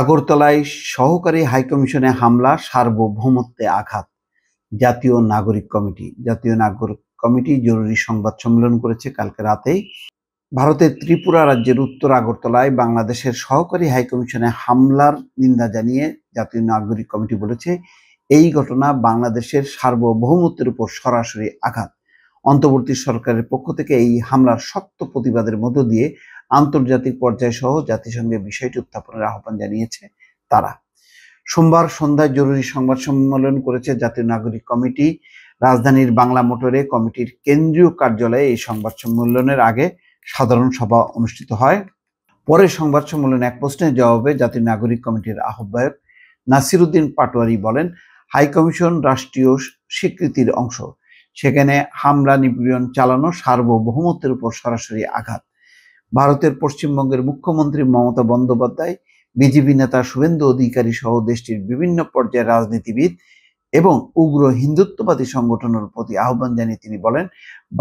আগরতলায় সহকারী হাইকমিশনে হামলা সার্বভৌমত্বে আঘাত জাতীয় নাগরিক কমিটি জাতীয় নাগরিক কমিটি জরুরি সংবাদ সম্মেলন করেছে কালকে রাতেই ভারতের ত্রিপুরা রাজ্যের উত্তর আগরতলায় বাংলাদেশের সহকারী হাইকমিশনে হামলার নিন্দা জানিয়ে জাতীয় নাগরিক কমিটি বলেছে এই ঘটনা বাংলাদেশের সার্বভৌমত্বের উপর সরাসরি আঘাত অন্তর্বর্তী সরকারের পক্ষ থেকে এই হামলার শক্ত প্রতিবাদের মধ্য দিয়ে আন্তর্জাতিক পর্যায় সহ জাতিসংঘে বিষয়টি উত্থাপনের আহ্বান জানিয়েছে তারা সোমবার সন্ধ্যায় জরুরি সংবাদ সম্মেলন করেছে জাতীয় নাগরিক কমিটি রাজধানীর বাংলা মোটরে কমিটির কেন্দ্রীয় কার্যালয়ে এই সংবাদ সম্মেলনের আগে সাধারণ সভা অনুষ্ঠিত হয় পরে সংবাদ সম্মেলনে এক প্রশ্নের জবাবে জাতীয় নাগরিক কমিটির আহ্বায়ক নাসিরুদ্দিন পাটোয়ারি বলেন হাইকমিশন রাষ্ট্রীয় স্বীকৃতির অংশ সেখানে হামলা নিপীড়ন চালানো সার্বভৌমত্বের উপর সরাসরি আঘাত ভারতের পশ্চিমবঙ্গের মুখ্যমন্ত্রী মমতা বন্দ্যোপাধ্যায় বিজেপি নেতা শুভেন্দু অধিকারী সহ দেশটির বিভিন্ন পর্যায়ের রাজনীতিবিদ এবং উগ্র হিন্দুত্ববাদী সংগঠনের প্রতি আহ্বান জানিয়ে তিনি বলেন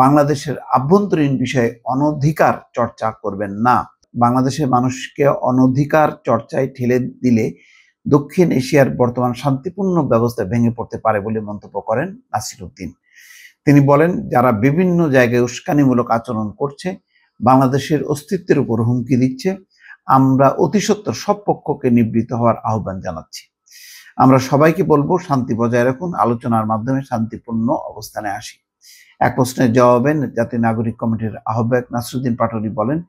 বাংলাদেশের আভ্যন্তরীণ বিষয়ে অনধিকার চর্চা করবেন না বাংলাদেশের মানুষকে অনধিকার চর্চায় ঠেলে দিলে দক্ষিণ এশিয়ার বর্তমান শান্তিপূর্ণ ব্যবস্থা ভেঙে পড়তে পারে বলে মন্তব্য করেন নাসির উদ্দিন তিনি বলেন যারা বিভিন্ন জায়গায় উস্কানিমূলক আচরণ করছে বাংলাদেশের অস্তিত্বের উপর হুমকি দিচ্ছে আমরা অতিসত্ত্বর সব পক্ষকে নিবৃত হওয়ার আহ্বান জানাচ্ছি আমরা সবাইকে বলবো শান্তি বজায় রাখুন আলোচনার মাধ্যমে শান্তিপূর্ণ অবস্থানে আসি এক প্রশ্নের জবাবে জাতীয় নাগরিক কমিটির আহ্বায়ক নাসরুদ্দিন পাটোরি বলেন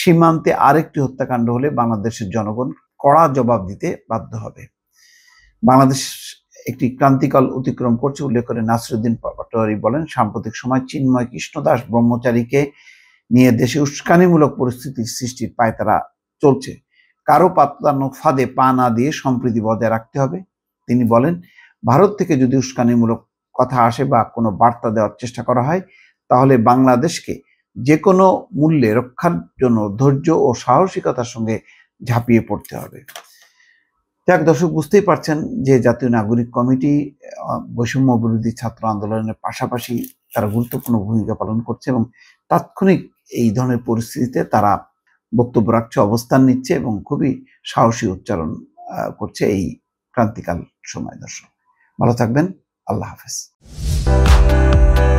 সীমান্তে আরেকটি হত্যাকাণ্ড হলে বাংলাদেশের জনগণ কড়া জবাব দিতে বাধ্য হবে বাংলাদেশ একটি ক্রান্তিকাল অতিক্রম করছে উল্লেখ করে নাসিরুদ্দিন পাটোয়ারি বলেন সাম্প্রতিক সময় চিন্ময় কৃষ্ণদাস ব্রহ্মচারীকে নিয়ে দেশে উস্কানিমূলক পরিস্থিতির সৃষ্টির পায়তারা চলছে কারো পাতানো ফাঁদে পা না দিয়ে সম্প্রীতি বজায় রাখতে হবে তিনি বলেন ভারত থেকে যদি উস্কানিমূলক কথা আসে বা কোনো বার্তা দেওয়ার চেষ্টা করা হয় তাহলে বাংলাদেশকে যে কোনো মূল্যে রক্ষার জন্য ধৈর্য ও সাহসিকতার সঙ্গে ঝাঁপিয়ে পড়তে হবে দেখ দর্শক বুঝতেই পারছেন যে জাতীয় নাগরিক কমিটি বৈষম্য বিরোধী ছাত্র আন্দোলনের পাশাপাশি তারা গুরুত্বপূর্ণ ভূমিকা পালন করছে এবং তাৎক্ষণিক এই ধরনের পরিস্থিতিতে তারা বক্তব্য রাখছে অবস্থান নিচ্ছে এবং খুবই সাহসী উচ্চারণ করছে এই ক্রান্তিকাল সময় দর্শক ভালো থাকবেন আল্লাহ হাফেজ